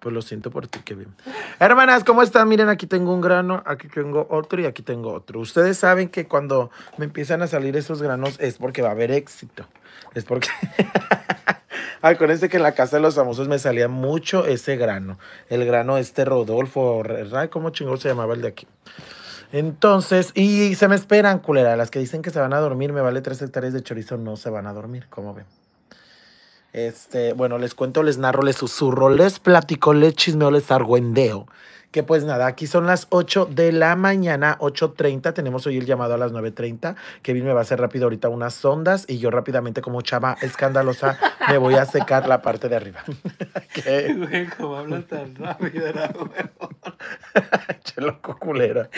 Pues lo siento por ti, bien. Hermanas, ¿cómo están? Miren, aquí tengo un grano, aquí tengo otro y aquí tengo otro. Ustedes saben que cuando me empiezan a salir esos granos es porque va a haber éxito. Es porque... este que en la casa de los famosos me salía mucho ese grano. El grano este Rodolfo, ¿verdad? ¿Cómo chingón se llamaba el de aquí? Entonces, y se me esperan, culera. Las que dicen que se van a dormir, me vale tres hectáreas de chorizo, no se van a dormir, como ven. Este, bueno, les cuento, les narro, les susurro, les platico, les chismeo, les argüendeo. Que pues nada, aquí son las 8 de la mañana, 8.30. Tenemos hoy el llamado a las 9.30. Kevin me va a hacer rápido ahorita unas sondas y yo rápidamente, como chava escandalosa, me voy a secar la parte de arriba. ¿Qué? ¿cómo tan rápido? loco culera.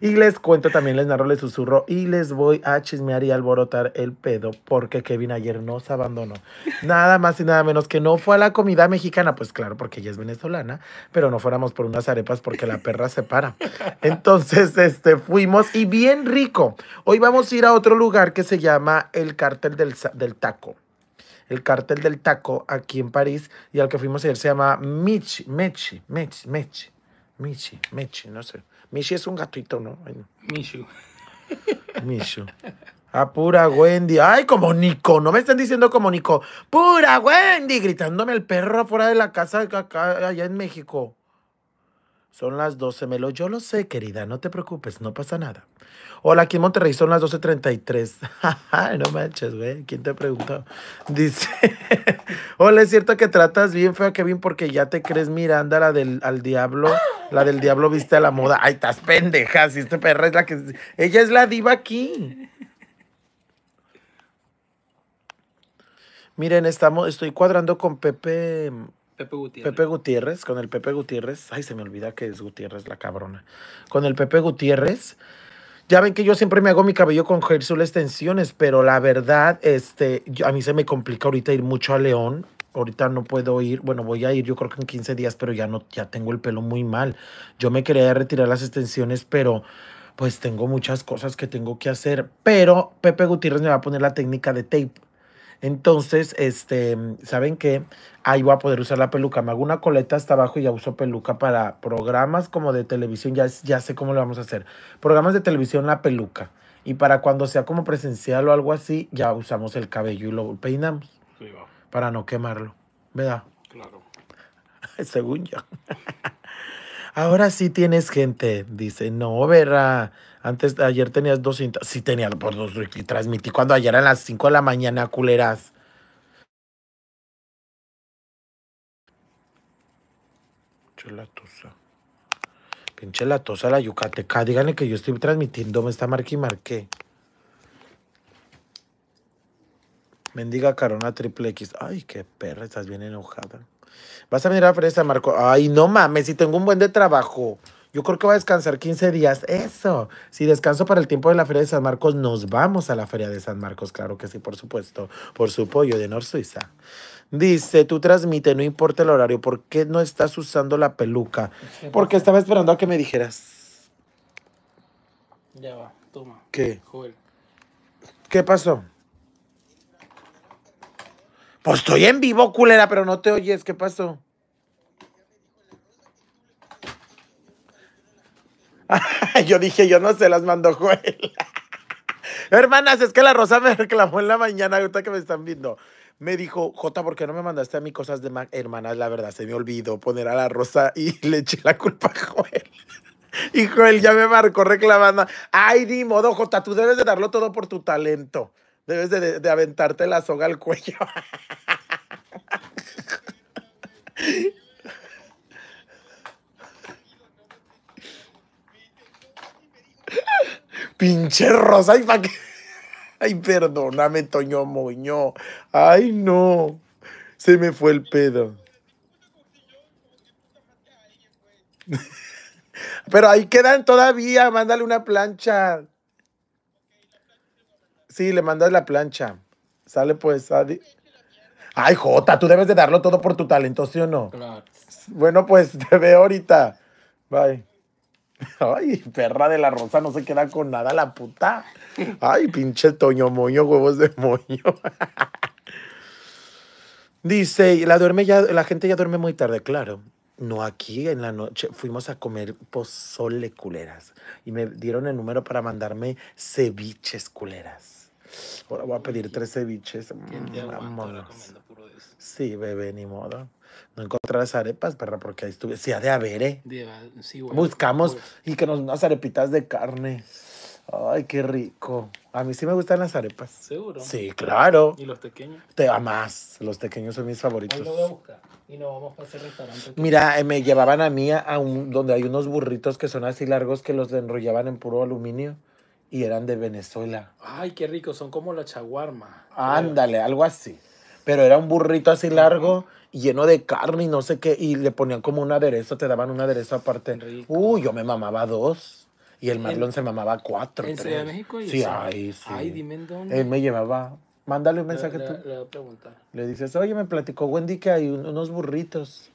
Y les cuento también, les narro, les susurro y les voy a chismear y alborotar el pedo porque Kevin ayer nos abandonó. Nada más y nada menos que no fue a la comida mexicana, pues claro, porque ella es venezolana, pero no fuéramos por una salida porque la perra se para. Entonces, este, fuimos y bien rico. Hoy vamos a ir a otro lugar que se llama el Cártel del, Taco. El Cártel del Taco aquí en París y al que fuimos ayer se llama Michi, Mechi, Mechi, Mechi, Michi, Mechi, no sé. Michi es un gatito, ¿no? Michu. Michu. A ah, pura Wendy. Ay, como Nico. No me están diciendo como Nico. Pura Wendy. Gritándome el perro afuera de la casa allá en México. Son las 12, Melo. Yo lo sé, querida, no te preocupes, no pasa nada. Hola, aquí en Monterrey son las 12.33. no manches, güey, ¿quién te preguntó? Dice, hola, es cierto que tratas bien feo a Kevin porque ya te crees Miranda, la del al diablo, la del diablo viste a la moda. Ay, estás pendeja, si este perra es la que... Ella es la diva aquí. Miren, estamos, estoy cuadrando con Pepe Pepe Gutiérrez. Pepe Gutiérrez, con el Pepe Gutiérrez. Ay, se me olvida que es Gutiérrez la cabrona. Con el Pepe Gutiérrez. Ya ven que yo siempre me hago mi cabello con Gersul extensiones, pero la verdad, este, a mí se me complica ahorita ir mucho a León. Ahorita no puedo ir, bueno, voy a ir yo creo que en 15 días, pero ya no, ya tengo el pelo muy mal. Yo me quería retirar las extensiones, pero pues tengo muchas cosas que tengo que hacer. Pero Pepe Gutiérrez me va a poner la técnica de tape entonces, este, ¿saben qué? Ahí voy a poder usar la peluca. Me hago una coleta hasta abajo y ya uso peluca para programas como de televisión. Ya, ya sé cómo lo vamos a hacer. Programas de televisión, la peluca. Y para cuando sea como presencial o algo así, ya usamos el cabello y lo peinamos. Sí, va. Para no quemarlo. ¿Verdad? Claro. Según yo. Ahora sí tienes gente. Dice, no, verá. Antes de ayer tenías dos cintas. Sí, tenía por dos. Y transmití cuando ayer eran las 5 de la mañana, culeras. Pinche latosa. Pinche latosa la yucateca. Díganle que yo estoy transmitiendo. Me está marque y marqué. Mendiga Carona Triple X. Ay, qué perra, estás bien enojada. Vas a venir a Fresa, Marco. Ay, no mames, si tengo un buen de trabajo. Yo creo que va a descansar 15 días. Eso. Si descanso para el tiempo de la Feria de San Marcos, nos vamos a la Feria de San Marcos. Claro que sí, por supuesto. Por su pollo de Nor Suiza. Dice, tú transmite, no importa el horario. ¿Por qué no estás usando la peluca? Porque estaba esperando a que me dijeras. Ya va, toma. ¿Qué? ¿Qué pasó? Pues estoy en vivo, culera, pero no te oyes. ¿Qué pasó? yo dije, yo no se las mandó Joel. Hermanas, es que la Rosa me reclamó en la mañana, ahorita que me están viendo. Me dijo, Jota, ¿por qué no me mandaste a mí cosas de Mac? Hermanas, la verdad, se me olvidó poner a la Rosa y le eché la culpa a Joel. Y Joel ya me marcó reclamando. Ay, ni modo, Jota, tú debes de darlo todo por tu talento. Debes de, de aventarte la soga al cuello. pinche rosa, ay, para qué. Ay, perdóname, Toño Moño. Ay, no. Se me fue el pedo. Pero ahí quedan todavía. Mándale una plancha. Sí, le mandas la plancha. Sale pues. Adi. Ay, Jota, tú debes de darlo todo por tu talento, ¿sí o no? Bueno, pues te veo ahorita. Bye. Ay, perra de la rosa no se queda con nada la puta. Ay, pinche Toño Moño, huevos de moño. Dice, la duerme ya, la gente ya duerme muy tarde, claro. No, aquí en la noche fuimos a comer pozole culeras y me dieron el número para mandarme ceviches culeras. Ahora voy a pedir tres ceviches. Mm, sí, bebé, ni modo no las arepas, perra, porque ahí estuve. Sí, de haber, ¿eh? Buscamos y que nos unas arepitas de carne. Ay, qué rico. A mí sí me gustan las arepas. Seguro. Sí, claro. ¿Y los pequeños? Te más. Los pequeños son mis favoritos. Ahí lo voy a buscar. Y no vamos para ese restaurante. Mira, eh, me llevaban a mí a un donde hay unos burritos que son así largos que los enrollaban en puro aluminio y eran de Venezuela. Ay, qué rico, son como la chaguarma. Ándale, algo así pero era un burrito así largo, lleno de carne y no sé qué, y le ponían como un aderezo, te daban un aderezo aparte. Uh, yo me mamaba dos. Y el Marlon se mamaba cuatro. ¿En de México? sí, ahí, sí. Ay, dime dónde. Él me llevaba. Mándale un mensaje tú. Le, dices, oye, me platicó Wendy que hay unos burritos.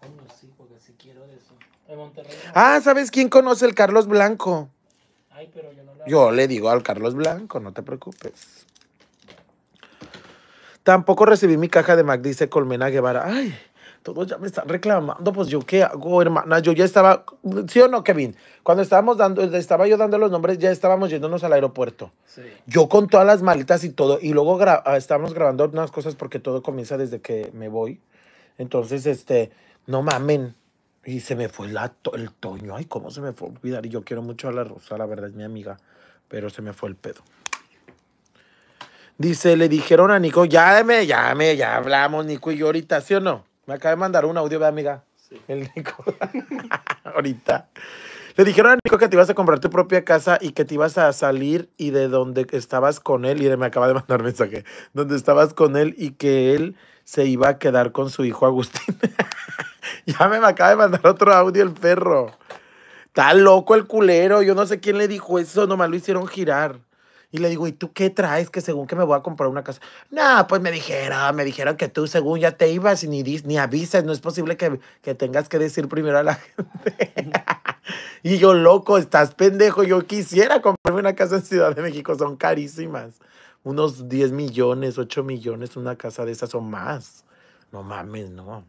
Bueno, oh, sí, porque sí quiero de eso. Monterrey. Ah, ¿sabes quién conoce el Carlos Blanco? Ay, pero yo no lo Yo le digo al Carlos Blanco, no te preocupes. Tampoco recibí mi caja de Mac, dice Colmena Guevara. Ay, todos ya me están reclamando, pues yo qué hago, hermana. Yo ya estaba, ¿sí o no, Kevin? Cuando estábamos dando, estaba yo dando los nombres, ya estábamos yéndonos al aeropuerto. Sí. Yo con todas las maletas y todo, y luego ah, estábamos grabando unas cosas porque todo comienza desde que me voy. Entonces, este, no mamen. Y se me fue el toño. Ay, cómo se me fue a olvidar. Y yo quiero mucho a la Rosa, la verdad es mi amiga, pero se me fue el pedo. Dice, le dijeron a Nico, llame, llame, ya hablamos, Nico y yo ahorita, ¿sí o no? Me acaba de mandar un audio, ve, amiga? Sí. El Nico. ahorita. Le dijeron a Nico que te ibas a comprar tu propia casa y que te ibas a salir y de donde estabas con él, y me acaba de mandar mensaje, donde estabas con él y que él se iba a quedar con su hijo Agustín. ya me acaba de mandar otro audio el perro. Está loco el culero, yo no sé quién le dijo eso, nomás lo hicieron girar. Y le digo, ¿y tú qué traes? Que según que me voy a comprar una casa. No, pues me dijeron, me dijeron que tú según ya te ibas y ni, ni avisas, no es posible que, que tengas que decir primero a la gente. y yo, loco, estás pendejo, yo quisiera comprarme una casa en Ciudad de México, son carísimas. Unos 10 millones, 8 millones, una casa de esas o más. No mames, no.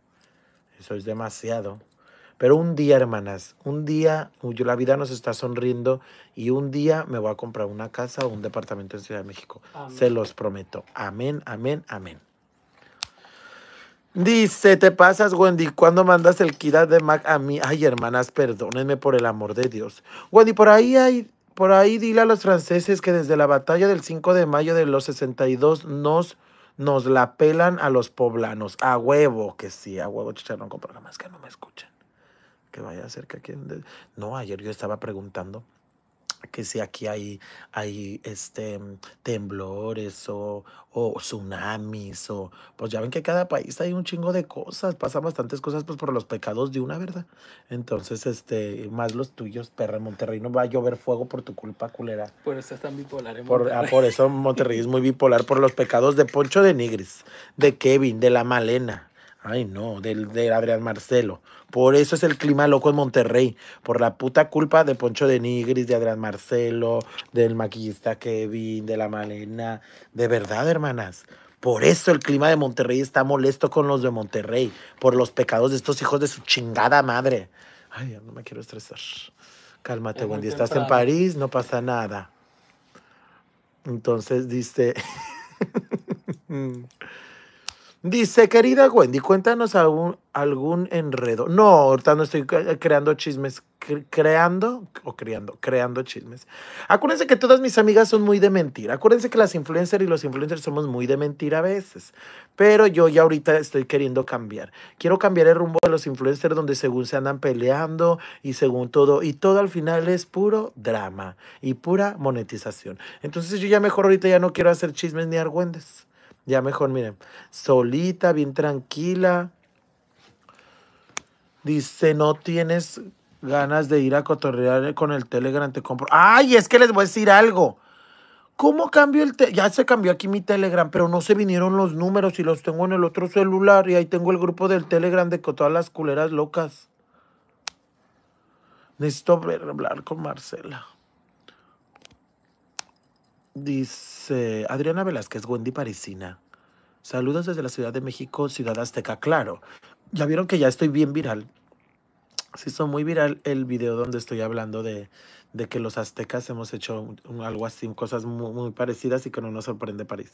Eso es demasiado. Pero un día, hermanas, un día, uh, la vida nos está sonriendo y un día me voy a comprar una casa o un departamento en Ciudad de México. Se los prometo. Amén, amén, amén. Dice, te pasas, Wendy, ¿cuándo mandas el Kira de Mac a mí? Ay, hermanas, perdónenme por el amor de Dios. Wendy, por ahí hay, por ahí dile a los franceses que desde la batalla del 5 de mayo de los 62 nos, nos la pelan a los poblanos. A huevo que sí, a huevo, chicharrón, nada más que no me escuchan que vaya cerca aquí. No, ayer yo estaba preguntando que si aquí hay, hay este, temblores o, o, tsunamis o pues ya ven que cada país hay un chingo de cosas, pasan bastantes cosas pues por los pecados de una, ¿verdad? Entonces, este, más los tuyos, perra, Monterrey no va a llover fuego por tu culpa, culera. Por eso es tan bipolar ah, por eso Monterrey es muy bipolar por los pecados de Poncho de Nigris, de Kevin, de la Malena. Ay, no, del, Adrián Marcelo. Por eso es el clima loco en Monterrey. Por la puta culpa de Poncho de Nigris, de Adrián Marcelo, del maquillista Kevin, de la Malena. De verdad, hermanas. Por eso el clima de Monterrey está molesto con los de Monterrey. Por los pecados de estos hijos de su chingada madre. Ay, no me quiero estresar. Cálmate, Wendy. Estás en París, no pasa nada. Entonces dice. Dice, querida Wendy, cuéntanos algún, algún enredo. No, ahorita no estoy creando chismes, creando o creando, creando chismes. Acuérdense que todas mis amigas son muy de mentira. Acuérdense que las influencers y los influencers somos muy de mentira a veces. Pero yo ya ahorita estoy queriendo cambiar. Quiero cambiar el rumbo de los influencers donde según se andan peleando y según todo. Y todo al final es puro drama y pura monetización. Entonces yo ya mejor ahorita ya no quiero hacer chismes ni argüendes. Ya mejor, miren. Solita, bien tranquila. Dice, no tienes ganas de ir a cotorrear con el Telegram, te compro. ¡Ay! Es que les voy a decir algo. ¿Cómo cambio el Ya se cambió aquí mi Telegram, pero no se vinieron los números y los tengo en el otro celular y ahí tengo el grupo del Telegram de todas las culeras locas. Necesito hablar con Marcela. Dice Adriana Velázquez, Wendy Parisina. Saludos desde la Ciudad de México, Ciudad Azteca, claro. Ya vieron que ya estoy bien viral. Se hizo muy viral el video donde estoy hablando de, que los aztecas hemos hecho algo así, cosas muy, muy, parecidas y que no nos sorprende París.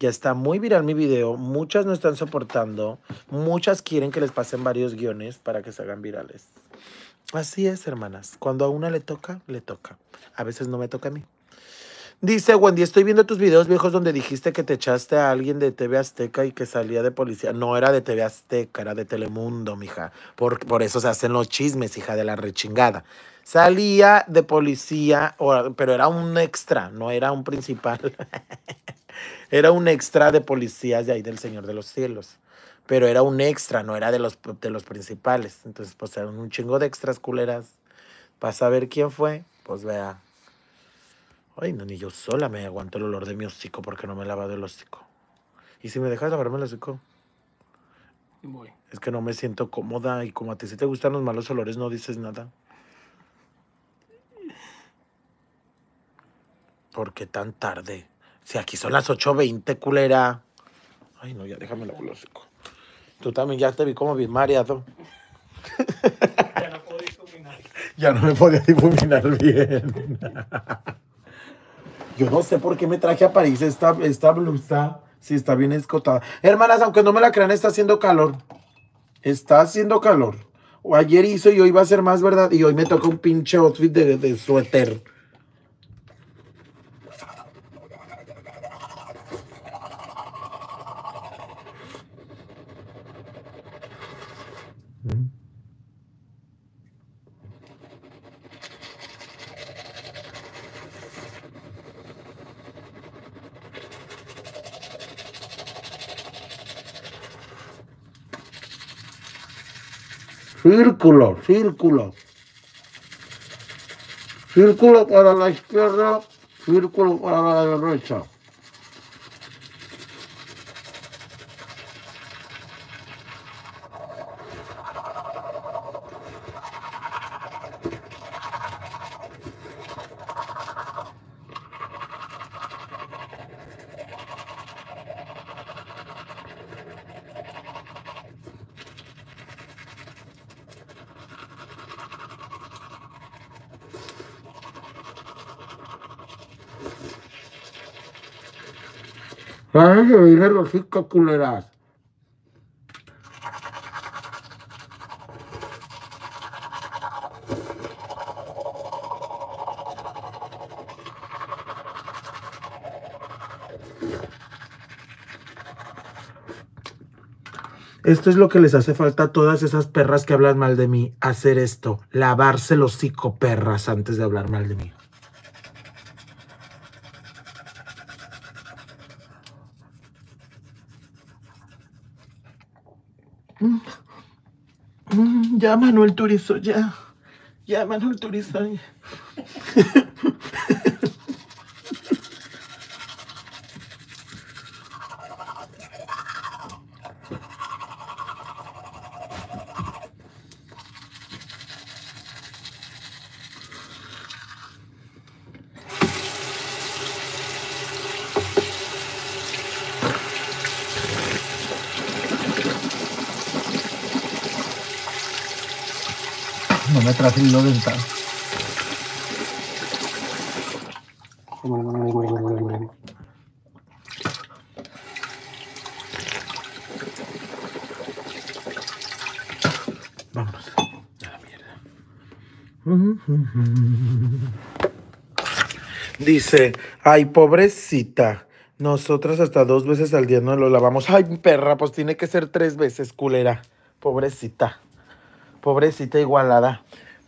Ya está muy viral mi video, muchas no están soportando, muchas quieren que les pasen varios guiones para que se hagan virales. Así es, hermanas, cuando a una le toca, le toca. A veces no me toca a mí. Dice Wendy, estoy viendo tus videos viejos donde dijiste que te echaste a alguien de TV Azteca y que salía de policía. No era de TV Azteca, era de Telemundo, mija. Por, por eso se hacen los chismes, hija de la rechingada. Salía de policía, pero era un extra, no era un principal. era un extra de policías de ahí del Señor de los Cielos. Pero era un extra, no era de los, de los principales. Entonces, pues eran un chingo de extras culeras. Para saber quién fue, pues vea. Ay, no, ni yo sola me aguanto el olor de mi hocico porque no me he lavado el hocico. Y si me dejas lavarme el hocico. Voy. Es que no me siento cómoda y como a ti si te gustan los malos olores no dices nada. ¿Por qué tan tarde? Si aquí son las 8.20, culera. Ay, no, ya déjame lavar el hocico. Tú también ya te vi como bien mareado. Ya no puedo difuminar. Ya no me podía difuminar bien. Yo no sé por qué me traje a París esta, esta blusa. si está bien escotada. Hermanas, aunque no me la crean, está haciendo calor. Está haciendo calor. O ayer hizo y hoy va a ser más verdad. Y hoy me toca un pinche outfit de, de suéter. Círculo, círculo. Círculo para la izquierda, círculo para la derecha. Ay, los Esto es lo que les hace falta a todas esas perras que hablan mal de mí. Hacer esto, lavarse los hocico perras antes de hablar mal de mí. Mm, mm, ya, Manuel Turizo, ya. Ya, Manuel Turizo. Vámonos a la mierda. Dice, ay, pobrecita. Nosotras hasta dos veces al día no lo lavamos. Ay, perra, pues tiene que ser tres veces, culera. Pobrecita. Pobrecita igualada.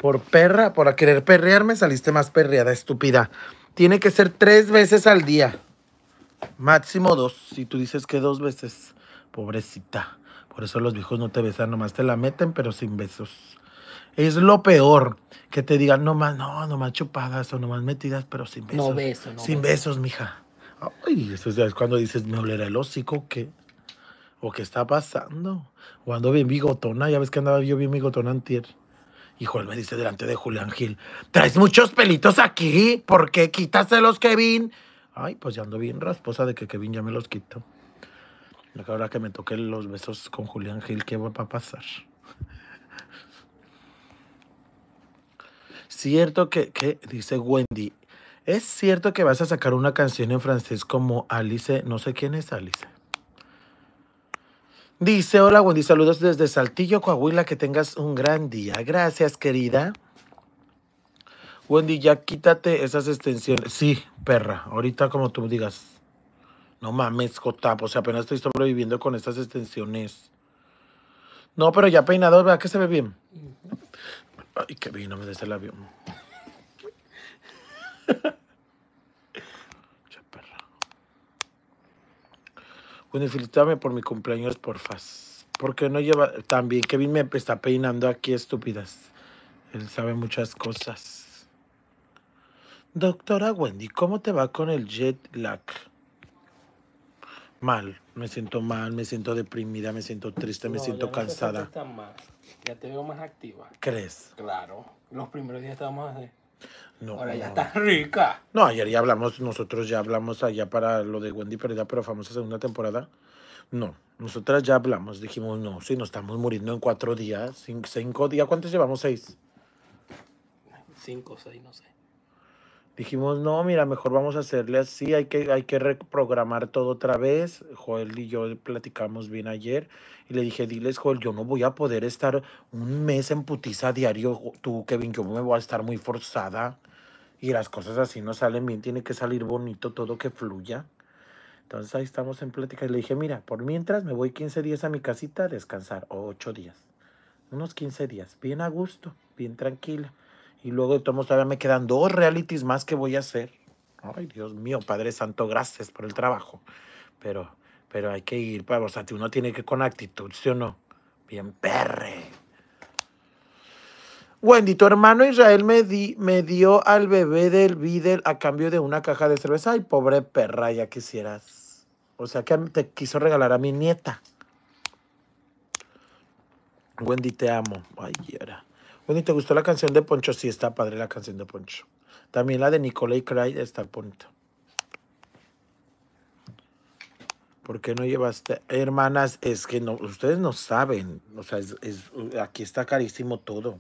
Por perra, por querer perrearme, saliste más perreada, estúpida. Tiene que ser tres veces al día. Máximo dos. Si tú dices que dos veces, pobrecita. Por eso los viejos no te besan, nomás te la meten, pero sin besos. Es lo peor que te digan, nomás, no, nomás chupadas o nomás metidas, pero sin besos. No beso, no Sin besos, mija. Ay, eso es cuando dices, me olerá el hocico, ¿qué? ¿O qué está pasando? O ando bien bigotona, ya ves que andaba yo bien bigotona antier. Hijo, él me dice delante de Julián Gil, traes muchos pelitos aquí, ¿por qué los, Kevin? Ay, pues ya ando bien rasposa de que Kevin ya me los quito. Ahora que me toquen los besos con Julián Gil, ¿qué va a pasar? Cierto que, que, dice Wendy, ¿es cierto que vas a sacar una canción en francés como Alice? No sé quién es Alice. Dice, hola Wendy, saludos desde Saltillo, Coahuila, que tengas un gran día. Gracias, querida. Wendy, ya quítate esas extensiones. Sí, perra, ahorita como tú digas. No mames, Jota, o sea, apenas estoy sobreviviendo con estas extensiones. No, pero ya peinado, ¿verdad que se ve bien? Ay, qué bien no me des el avión. Bueno, pues, felicítame por mi cumpleaños, porfa. Porque no lleva. También Kevin me está peinando aquí, estúpidas. Él sabe muchas cosas. Doctora Wendy, ¿cómo te va con el jet lag? Mal, me siento mal, me siento deprimida, me siento triste, me siento cansada. Ya te veo más activa. ¿Crees? Claro. Los primeros días estábamos así. Ahora ya está rica. No, ayer ya hablamos, nosotros ya hablamos allá para lo de Wendy Perdida, pero famosa segunda temporada. No, nosotras ya hablamos, dijimos, no, si nos estamos muriendo en cuatro días, cinco días, ¿cuántos llevamos? ¿Seis? Cinco, seis, no sé dijimos, no, mira, mejor vamos a hacerle así, hay que, hay que reprogramar todo otra vez. Joel y yo platicamos bien ayer y le dije, diles, Joel, yo no voy a poder estar un mes en putiza diario, tú, Kevin, yo me voy a estar muy forzada y las cosas así no salen bien, tiene que salir bonito todo que fluya. Entonces ahí estamos en plática y le dije, mira, por mientras me voy 15 días a mi casita a descansar, o 8 días, unos 15 días, bien a gusto, bien tranquila. Y luego de todos todavía me quedan dos realities más que voy a hacer. Ay, Dios mío, Padre Santo, gracias por el trabajo. Pero, pero hay que ir, pues, o sea, uno tiene que ir con actitud, ¿sí o no? Bien perre. Wendy, tu hermano Israel me, di, me dio al bebé del Videl a cambio de una caja de cerveza. Ay, pobre perra, ya quisieras. O sea que te quiso regalar a mi nieta. Wendy, te amo. Ay, era. Bueno, ¿y te gustó la canción de Poncho? Sí, está padre la canción de Poncho. También la de Nicolai Craig está bonita. ¿Por qué no llevaste? Hermanas, es que no, ustedes no saben. O sea, aquí está carísimo todo.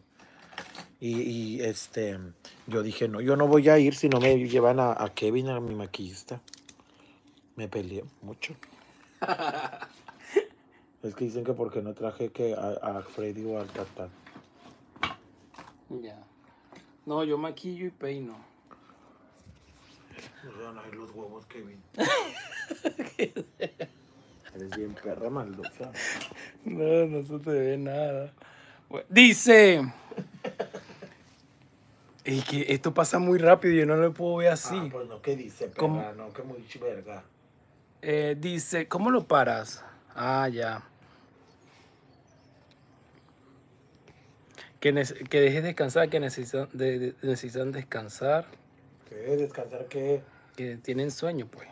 Y, este, yo dije, no, yo no voy a ir si no me llevan a, Kevin, a mi maquillista. Me peleé mucho. es que dicen que porque no traje que a, Freddy o al Tatán. Ya. No, yo maquillo y peino. No los huevos, Kevin. Eres bien perra maldosa. No, no se te ve nada. Dice. Y que esto pasa muy rápido y yo no lo puedo ver así. Ah, pues no, ¿qué dice? Perra? No, que muy verga. Eh, dice, ¿cómo lo paras? Ah, ya. Que, que dejes descansar, que necesitan, descansar. ¿Qué? ¿Descansar qué? Que tienen sueño, pues.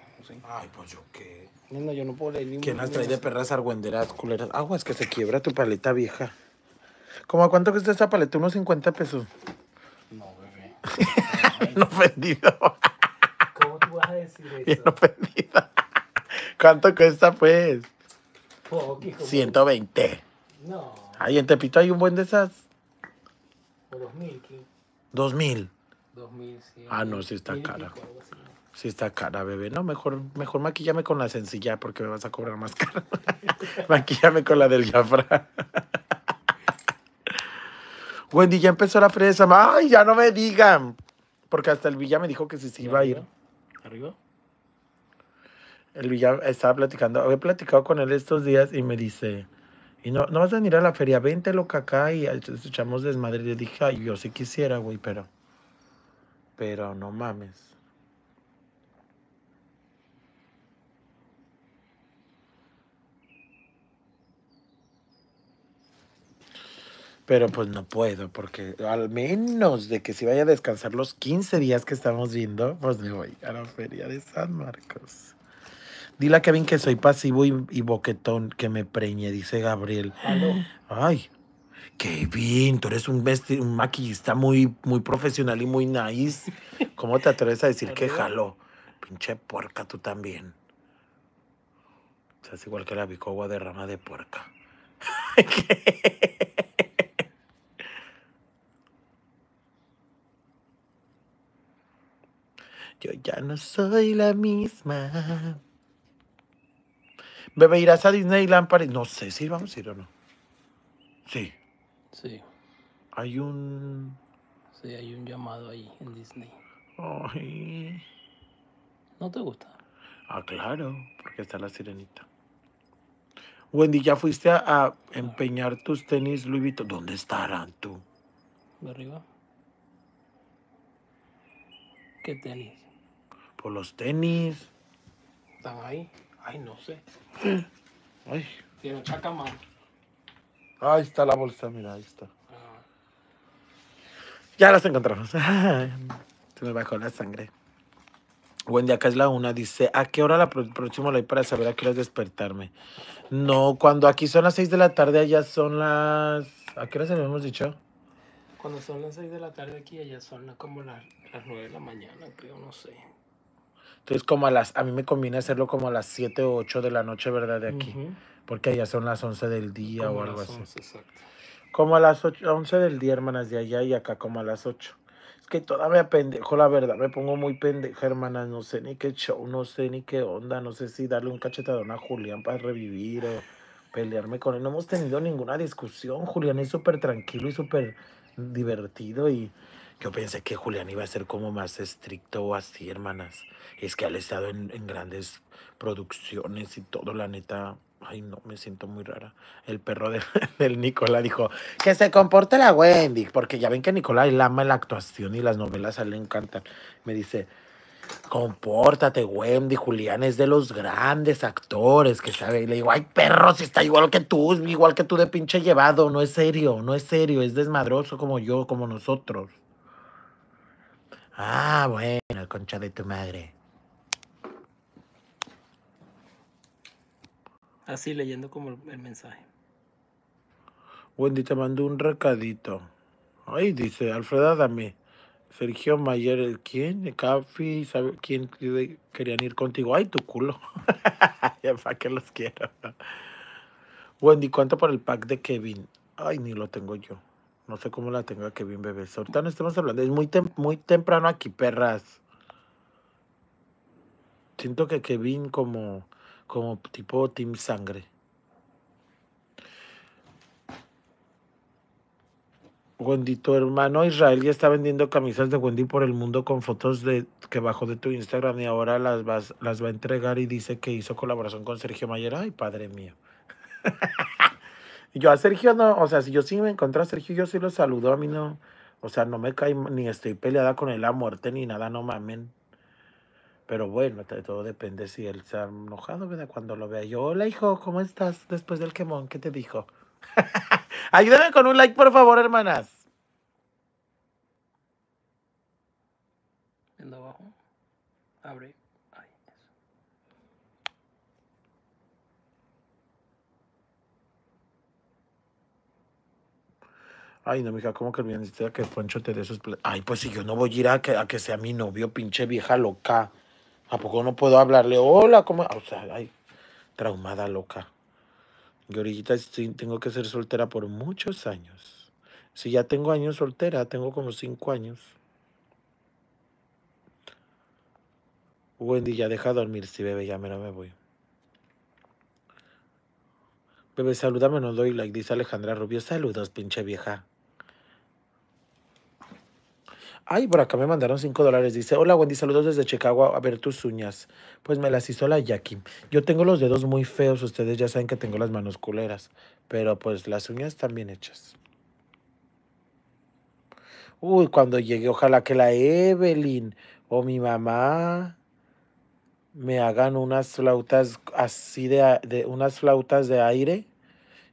Ay, pues yo qué. No, yo no puedo leer ¿Quién has traído de perras argüenderas, culeras? Agua, es que se quiebra tu paleta vieja. ¿Cómo a cuánto cuesta esta paleta? ¿Unos 50 pesos? No, bebé. ofendido. ¿Cómo tú vas a decir eso? Bien ofendido. ¿Cuánto cuesta, pues? Poco, 120. No. Ay, en Tepito hay un buen de esas. 2000, 2000. Ah, no, sí está cara. sí. está cara, bebé. No, mejor, mejor maquillame con la sencilla porque me vas a cobrar más cara. maquillame con la del Jafra. Wendy, ya empezó la fresa. Ay, ya no me digan. Porque hasta el Villa me dijo que sí se iba a ir. ¿Arriba? El Villa estaba platicando. Había platicado con él estos días y me dice... Y no, vas a venir a la feria, vente loca acá y echamos desmadre. le dije, ay, yo sí quisiera, güey, pero. Pero no mames. Pero pues no puedo, porque al menos de que si vaya a descansar los 15 días que estamos viendo, pues me voy a la feria de San Marcos. Dile a Kevin que soy pasivo y, boquetón, que me preñe, dice Gabriel. Ay, Kevin, tú eres un, un maquillista muy, muy profesional y muy nice. ¿Cómo te atreves a decir que jaló? Pinche puerca, tú también. O sea, es igual que la bicogua de rama de puerca. Yo ya no soy la misma. Bebé, ¿irás a Disneyland París? No sé si vamos a ir o no. Sí. Sí. Hay un... Sí, hay un llamado ahí en Disney. Ay. ¿No te gusta? Ah, claro, porque está la sirenita. Wendy, ¿ya fuiste a, empeñar tus tenis Louis ¿Dónde estarán tú? De arriba. ¿Qué tenis? Por los tenis. Están ahí. Ay, no sé. Ay. Tiene chacama. Ahí está la bolsa, mira, ahí está. Ya las encontramos. Se me bajó la sangre. Wendy, acá es la una. Dice, ¿a qué hora la próxima ley hay para saber a qué hora despertarme? No, cuando aquí son las seis de la tarde, allá son las... ¿A qué hora se lo hemos dicho? Cuando son las seis de la tarde aquí, allá son como las, nueve de la mañana, creo, no sé. Entonces, como a las, a mí me conviene hacerlo como a las 7 o 8 de la noche, ¿verdad? De aquí. Porque allá son las 11 del día o algo así. Como a las 8, 11 del día, hermanas, de allá y acá como a las 8. Es que todavía pendejo, la verdad, me pongo muy pendeja, hermanas. No sé ni qué show, no sé ni qué onda, no sé si darle un cachetadón a Julián para revivir o pelearme con él. No hemos tenido ninguna discusión. Julián es súper tranquilo y súper divertido y yo pensé que Julián iba a ser como más estricto o así, hermanas. Es que ha estado en, grandes producciones y todo, la neta. Ay, no, me siento muy rara. El perro del Nicolás dijo, que se comporte la Wendy, porque ya ven que Nicolás, él ama la actuación y las novelas a él le encantan. Me dice, compórtate, Wendy, Julián es de los grandes actores que sabe. Y le digo, ay, perro, si está igual que tú, igual que tú de pinche llevado, no es serio, no es serio, es desmadroso como yo, como nosotros. Ah, bueno, concha de tu madre. Así leyendo como el mensaje. Wendy te mandó un recadito. Ay, dice Alfredo dame. Sergio Mayer, ¿quién? Cafi, quién querían ir contigo? Ay, tu culo. ya para que los quiero. Wendy, ¿cuánto por el pack de Kevin? Ay, ni lo tengo yo. No sé cómo la tenga Kevin, bebé. bebés. Ahorita no estamos hablando. Es muy, muy temprano aquí, perras. Siento que Kevin como, como tipo Team Sangre. Wendy, tu hermano Israel ya está vendiendo camisas de Wendy por el mundo con fotos de que bajó de tu Instagram y ahora las, vas, las va a entregar y dice que hizo colaboración con Sergio Mayer. Ay, padre mío. yo a Sergio no, o sea, si yo sí me encontré a Sergio, yo sí lo saludo, a mí no, o sea, no me cae, ni estoy peleada con él a muerte ni nada, no mamen. Pero bueno, todo depende si él se ha enojado, ¿verdad? Cuando lo vea yo, hola hijo, ¿cómo estás después del quemón? ¿Qué te dijo? Ayúdame con un like, por favor, hermanas. En abajo. Abre. Ay, no, mija, ¿cómo que necesita que Poncho te de sus... Ay, pues si yo no voy a ir a que, a que sea mi novio, pinche vieja loca. ¿A poco no puedo hablarle? Hola, ¿cómo...? O sea, ay, traumada loca. Yorillita, ahorita tengo que ser soltera por muchos años. Si ya tengo años soltera, tengo como cinco años. Wendy, ya deja dormir, sí, bebé, ya me no me voy. Bebé, salúdame, no doy like, dice Alejandra Rubio. Saludos, pinche vieja. Ay, por acá me mandaron 5 dólares. Dice, hola Wendy, saludos desde Chicago a ver tus uñas. Pues me las hizo la Jackie. Yo tengo los dedos muy feos, ustedes ya saben que tengo las manos culeras, pero pues las uñas están bien hechas. Uy, cuando llegue, ojalá que la Evelyn o mi mamá me hagan unas flautas así de, de unas flautas de aire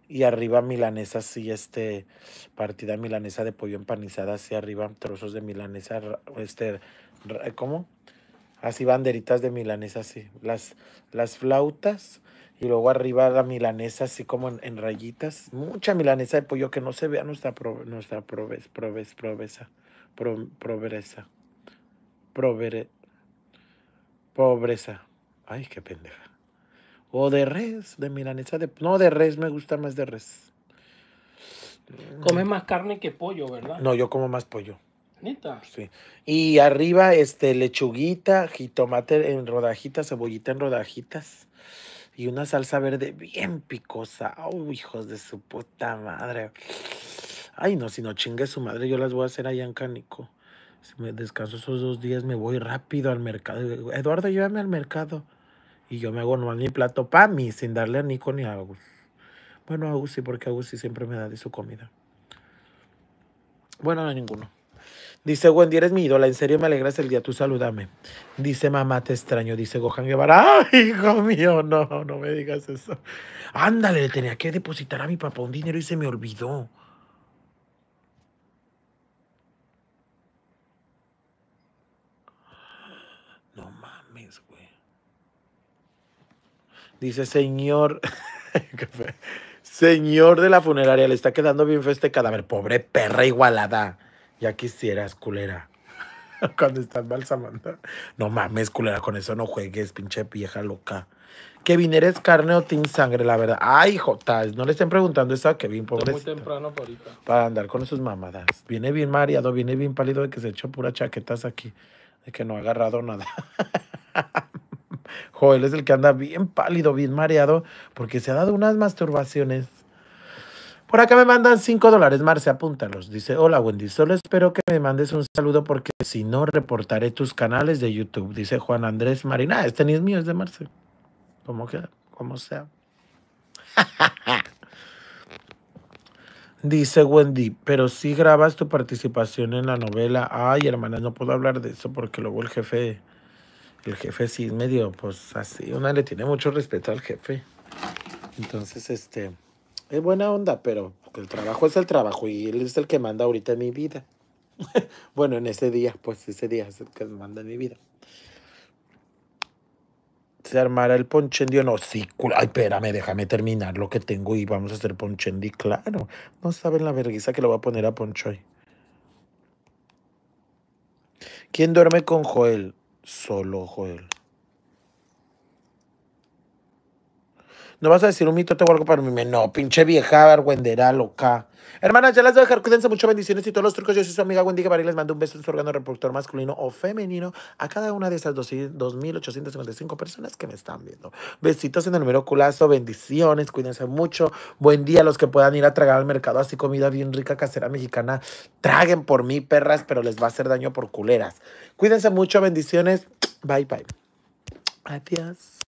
y arriba milanesa, sí, este, partida milanesa de pollo empanizada, así arriba, trozos de milanesa, este, ¿cómo? Así banderitas de milanesa, así, las, las flautas y luego arriba la milanesa, así como en, rayitas, mucha milanesa de pollo que no se vea nuestra, pro, nuestra proves, proves, provesa, pro, proveresa, pobreza. Ay, qué pendeja. O de res, de milanesa de... No, de res, me gusta más de res. Mm. Come más carne que pollo, ¿verdad? No, yo como más pollo. ¿Nita? Sí. Y arriba, este, lechuguita, jitomate en rodajitas, cebollita en rodajitas. Y una salsa verde bien picosa. ¡Oh, hijos de su puta madre! Ay, no, si no chingue su madre, yo las voy a hacer allá en Canico. Si me descanso esos dos días, me voy rápido al mercado. Eduardo, llévame al mercado. Y yo me hago al ni plato para mí, sin darle a Nico ni a Agus. Bueno, a Agus sí, porque Agus sí siempre me da de su comida. Bueno, no ninguno. Dice Wendy, eres mi ídola, en serio me alegras el día, tú salúdame. Dice mamá, te extraño, dice Gohan Guevara. ¡Ay, hijo mío! No, no me digas eso. Ándale, tenía que depositar a mi papá un dinero y se me olvidó. Dice, señor, señor de la funeraria, le está quedando bien fe este cadáver. Pobre perra igualada. Ya quisieras, culera. Cuando estás balsamando. No mames, culera, con eso no juegues, pinche vieja loca. Kevin, ¿eres carne o tin sangre? La verdad. Ay, Jota, no le estén preguntando eso a Kevin, pobre. muy temprano para ahorita. Para andar con sus mamadas. Viene bien mareado, viene bien pálido de que se echó pura chaquetas aquí. De que no ha agarrado nada. Joel es el que anda bien pálido, bien mareado, porque se ha dado unas masturbaciones. Por acá me mandan 5 dólares, Marce, apúntalos. Dice, hola Wendy, solo espero que me mandes un saludo porque si no reportaré tus canales de YouTube. Dice Juan Andrés Marina, ah, este ni es mío, es de Marce. Como que, como sea. Dice Wendy, pero si grabas tu participación en la novela. Ay, hermanas, no puedo hablar de eso porque luego el jefe el jefe sí es medio, pues así, una le tiene mucho respeto al jefe. Entonces, este, es buena onda, pero el trabajo es el trabajo y él es el que manda ahorita en mi vida. bueno, en ese día, pues ese día es el que manda mi vida. Se armará el ponchendio, no, sí, ay, espérame, déjame terminar lo que tengo y vamos a hacer ponchendi, claro. No saben la vergüenza que lo va a poner a Ponchoy. ¿Quién duerme con Joel? solo Joel. ¿No vas a decir un mito, tengo algo para mí? No, pinche vieja vergüendera loca. Hermanas, ya las voy a dejar. Cuídense mucho, bendiciones y todos los trucos. Yo soy su amiga Wendy Guevara y les mando un beso en su órgano reproductor masculino o femenino a cada una de esas 2.855 personas que me están viendo. Besitos en el número culazo, bendiciones, cuídense mucho. Buen día a los que puedan ir a tragar al mercado así comida bien rica casera mexicana. Traguen por mí, perras, pero les va a hacer daño por culeras. Cuídense mucho, bendiciones. Bye, bye. Adiós.